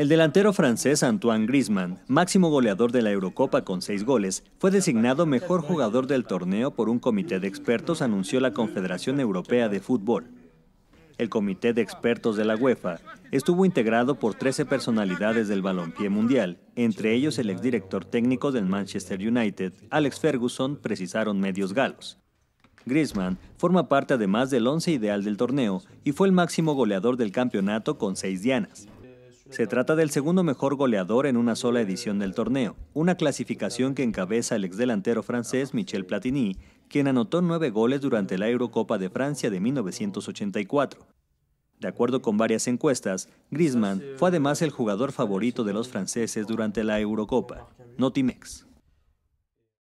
El delantero francés Antoine Griezmann, máximo goleador de la Eurocopa con seis goles, fue designado mejor jugador del torneo por un comité de expertos, anunció la Confederación Europea de Fútbol. El comité de expertos de la UEFA estuvo integrado por 13 personalidades del balompié mundial, entre ellos el exdirector técnico del Manchester United, Alex Ferguson, precisaron medios galos. Griezmann forma parte además del once ideal del torneo y fue el máximo goleador del campeonato con seis dianas. Se trata del segundo mejor goleador en una sola edición del torneo, una clasificación que encabeza el exdelantero francés Michel Platini, quien anotó nueve goles durante la Eurocopa de Francia de 1984. De acuerdo con varias encuestas, Griezmann fue además el jugador favorito de los franceses durante la Eurocopa. Notimex.